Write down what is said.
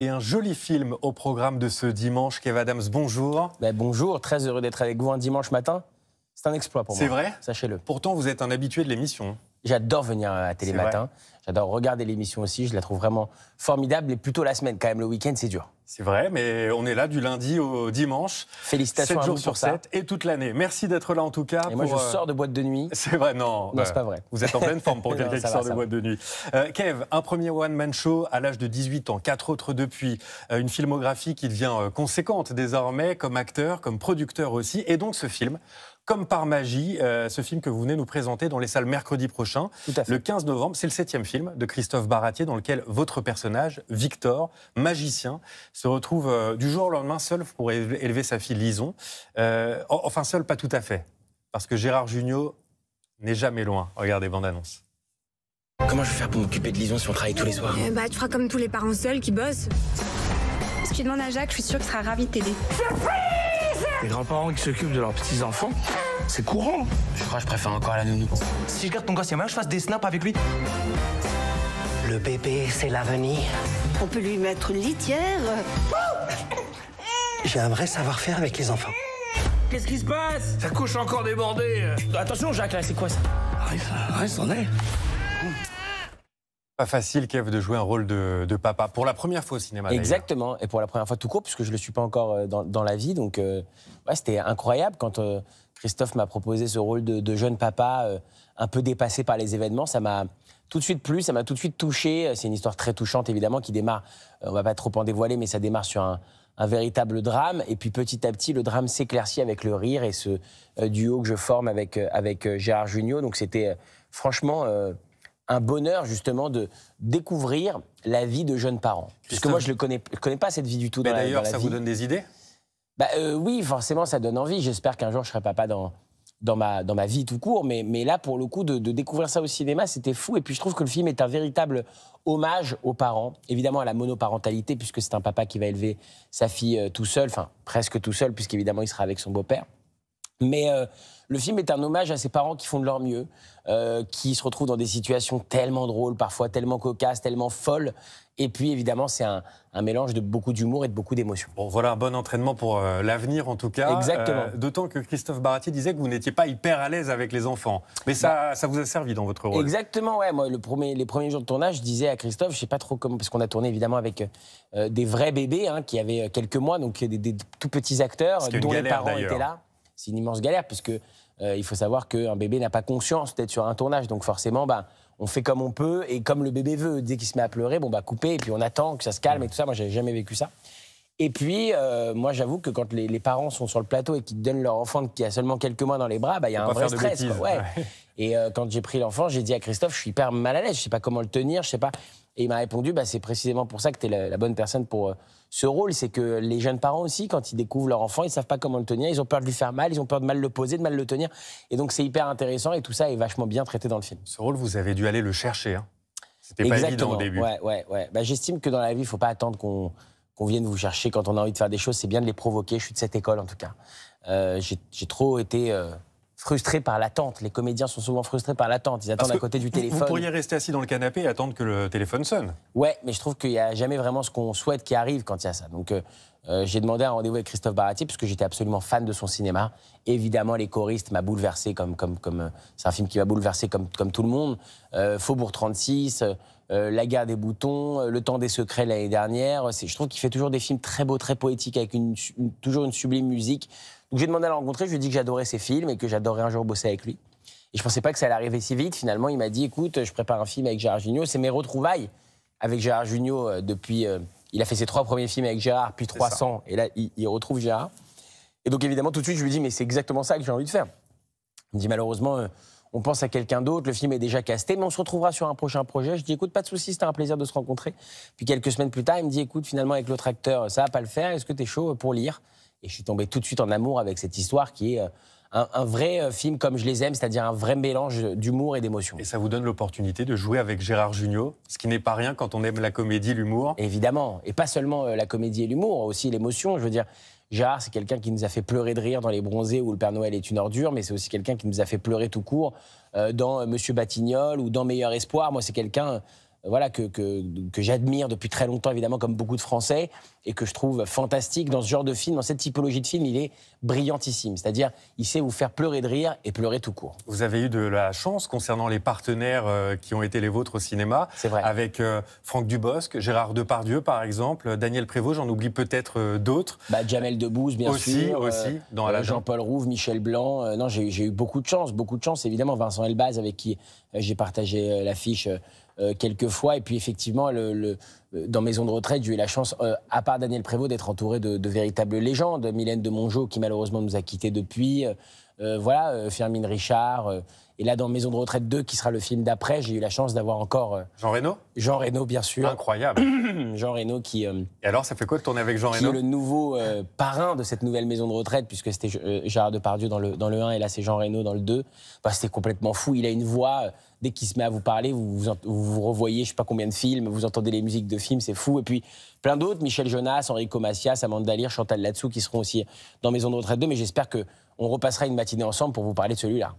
Et un joli film au programme de ce dimanche. Kev Adams, bonjour. Ben, bonjour, très heureux d'être avec vous un dimanche matin. C'est un exploit pour moi. C'est vrai Sachez-le. Pourtant, vous êtes un habitué de l'émission. J'adore venir à Télématin. J'adore regarder l'émission aussi, je la trouve vraiment formidable. Et plutôt la semaine, quand même, le week-end, c'est dur. C'est vrai, mais on est là du lundi au dimanche. Félicitations 7 jours sur 7 et toute l'année. Merci d'être là en tout cas. Et moi, je euh, sors de boîte de nuit. C'est vrai, non. c'est bah, pas vrai. Vous êtes en pleine forme pour quelqu'un qui sort de boîte de nuit. Euh, Kev, un premier one-man show à l'âge de 18 ans, quatre autres depuis. Euh, une filmographie qui devient conséquente désormais, comme acteur, comme producteur aussi. Et donc ce film, comme par magie, ce film que vous venez nous présenter dans les salles mercredi prochain, le 15 novembre, c'est le septième film de Christophe Baratier dans lequel votre personnage, Victor, magicien, se retrouve euh, du jour au lendemain seul pour élever sa fille Lison. Euh, enfin, seul, pas tout à fait. Parce que Gérard Jugnot n'est jamais loin. Regardez, bande-annonce. Comment je vais faire pour m'occuper de Lison si on travaille tous les soirs eh Bah, tu feras comme tous les parents seuls qui bossent. Si tu demandes à Jacques, je suis sûr qu'il sera ravi de t'aider. Les grands-parents qui s'occupent de leurs petits-enfants c'est courant. Je crois que je préfère encore la nounou. Si je garde ton gosse, il je fasse des snaps avec lui Le bébé, c'est l'avenir. On peut lui mettre une litière. J'ai un vrai savoir-faire avec les enfants. Qu'est-ce qui se passe Ça couche encore débordée. Attention, Jacques, là, c'est quoi ça Arrête, arrête, s'en est. Pas facile, Kev, de jouer un rôle de, papa. Pour la première fois au cinéma. Exactement, et pour la première fois tout court, puisque je ne le suis pas encore euh, dans, la vie. Donc, euh, ouais, c'était incroyable quand euh, Christophe m'a proposé ce rôle de, jeune papa, un peu dépassé par les événements. Ça m'a tout de suite plu, ça m'a tout de suite touché. C'est une histoire très touchante, évidemment, qui démarre, on va pas trop en dévoiler, mais ça démarre sur un, véritable drame. Et puis petit à petit, le drame s'éclaircit avec le rire et ce duo que je forme avec, avec Gérard Junior. Donc c'était franchement un bonheur justement de découvrir la vie de jeunes parents. Puisque moi, je ne connais, connais pas cette vie du tout. Mais d'ailleurs, ça vous donne des idées bah, euh, Oui, forcément, ça donne envie. J'espère qu'un jour, je serai papa dans, dans, ma, dans ma vie tout court. Mais, mais là, pour le coup, de, de découvrir ça au cinéma, c'était fou. Et puis, je trouve que le film est un véritable hommage aux parents. Évidemment, à la monoparentalité, puisque c'est un papa qui va élever sa fille euh, tout seul, enfin, presque tout seul, puisqu'évidemment, il sera avec son beau-père. Mais euh, le film est un hommage à ses parents qui font de leur mieux, euh, qui se retrouvent dans des situations tellement drôles, parfois tellement cocasses, tellement folles. Et puis évidemment, c'est un, mélange de beaucoup d'humour et de beaucoup d'émotion. Bon, voilà un bon entraînement pour euh, l'avenir en tout cas. Exactement. D'autant que Christophe Baratier disait que vous n'étiez pas hyper à l'aise avec les enfants. Mais ça, bah. ça vous a servi dans votre rôle. Exactement, ouais. Moi, les premiers jours de tournage, je disais à Christophe, je sais pas trop comment, parce qu'on a tourné évidemment avec des vrais bébés hein, qui avaient quelques mois, donc des, tout petits acteurs dont les parents étaient là c'est une immense galère, puisque euh, il faut savoir qu'un bébé n'a pas conscience peut-être sur un tournage. Donc forcément, ben on fait comme on peut et comme le bébé veut. Dès qu'il se met à pleurer, bon, bah, ben, couper et puis on attend que ça se calme et tout ça. Moi, j'avais jamais vécu ça. Et puis, euh, moi, j'avoue que quand les, parents sont sur le plateau et qu'ils donnent leur enfant qui a seulement quelques mois dans les bras, bah, il y a un vrai stress. ouais. Et euh, quand j'ai pris l'enfant, j'ai dit à Christophe, je suis hyper mal à l'aise, je sais pas comment le tenir, je sais pas. Et il m'a répondu, bah, c'est précisément pour ça que tu es la, bonne personne pour euh, ce rôle. C'est que les jeunes parents aussi, quand ils découvrent leur enfant, ils savent pas comment le tenir, ils ont peur de lui faire mal, ils ont peur de mal le poser, de mal le tenir. Et donc, c'est hyper intéressant et tout ça est vachement bien traité dans le film. Ce rôle, vous avez dû aller le chercher. Hein C'était pas évident au début. Ouais, ouais, ouais. Bah, J'estime que dans la vie, il faut pas attendre qu'on qu'on de vous chercher quand on a envie de faire des choses, c'est bien de les provoquer. Je suis de cette école en tout cas. Euh, j'ai trop été euh, frustrés par l'attente. Les comédiens sont souvent frustrés par l'attente. Ils attendent à côté du téléphone. Vous pourriez rester assis dans le canapé et attendre que le téléphone sonne. Ouais, mais je trouve qu'il n'y a jamais vraiment ce qu'on souhaite qui arrive quand il y a ça. Donc euh, euh, j'ai demandé un rendez-vous avec Christophe Baratier parce que j'étais absolument fan de son cinéma. Évidemment, Les choristes m'a bouleversé comme comme comme euh, c'est un film qui m'a bouleversé comme tout le monde. Faubourg 36. la guerre des boutons, Le temps des secrets l'année dernière. Je trouve qu'il fait toujours des films très beaux, très poétiques, avec toujours une sublime musique. Donc j'ai demandé à le rencontrer, je lui ai dit que j'adorais ses films et que j'adorais un jour bosser avec lui. Et je pensais pas que ça allait arriver si vite. Finalement, il m'a dit écoute, je prépare un film avec Gérard Jugnot. C'est mes retrouvailles avec Gérard Jugnot euh, depuis. Euh, il a fait ses trois premiers films avec Gérard, puis 300. Et là, il, retrouve Gérard. Et donc, évidemment, tout de suite, je lui dis mais c'est exactement ça que j'ai envie de faire. Il me dit malheureusement, euh, on pense à quelqu'un d'autre, le film est déjà casté, mais on se retrouvera sur un prochain projet. Je dis écoute, pas de souci, c'était un plaisir de se rencontrer. Puis quelques semaines plus tard, il me dit écoute, finalement, avec l'autre acteur, ça va pas le faire. Est-ce que tu chaud pour lire et je suis tombé tout de suite en amour avec cette histoire qui est euh, un, vrai euh, film comme je les aime, c'est-à-dire un vrai mélange d'humour et d'émotion. Et ça vous donne l'opportunité de jouer avec Gérard Jugnot, ce qui n'est pas rien quand on aime la comédie, l'humour. Évidemment, et pas seulement euh, la comédie et l'humour, aussi l'émotion. Je veux dire, Gérard, c'est quelqu'un qui nous a fait pleurer de rire dans Les Bronzés où le Père Noël est une ordure, mais c'est aussi quelqu'un qui nous a fait pleurer tout court dans Monsieur Batignol ou dans Meilleur Espoir. Moi, c'est quelqu'un voilà, que, que, j'admire depuis très longtemps, évidemment, comme beaucoup de Français, et que je trouve fantastique dans ce genre de film, dans cette typologie de film, il est brillantissime. C'est-à-dire, il sait vous faire pleurer de rire et pleurer tout court. Vous avez eu de la chance concernant les partenaires euh, qui ont été les vôtres au cinéma. C'est vrai. Avec euh, Franck Dubosc, Gérard Depardieu, par exemple, Daniel Prévost, j'en oublie peut-être euh, d'autres. Bah, Jamel Debbouze, bien sûr. Aussi, aussi. Jean-Paul Rouve, Michel Blanc. non, j'ai eu beaucoup de chance, beaucoup de chance. Évidemment, Vincent Elbaz, avec qui j'ai partagé l'affiche euh, quelques fois, Et puis effectivement, le, euh, dans Maison de retraite, j'ai eu la chance, euh, à part Daniel Prévost, d'être entouré de, de, véritables légendes. Mylène de Mongeau, qui malheureusement nous a quittés depuis, euh, voilà, euh, Firmin Richard. Euh, et là, dans Maison de retraite 2, qui sera le film d'après, j'ai eu la chance d'avoir encore... Jean Reno Jean Reno, bien sûr. Incroyable. Jean Reno qui... et alors, ça fait quoi de tourner avec Jean Reno le nouveau parrain de cette nouvelle maison de retraite, puisque c'était Gérard Depardieu dans le, dans le 1, et là, c'est Jean Reno dans le 2. Bah, c'était complètement fou. Il a une voix dès qu'il se met à vous parler, vous, vous, vous revoyez je sais pas combien de films, vous entendez les musiques de films, c'est fou. Et puis plein d'autres, Michel Jonas, Enrico Macias, Amanda Lear, Chantal Latsou, qui seront aussi dans Maison de retraite 2. Mais j'espère que on repassera une matinée ensemble pour vous parler de celui-là.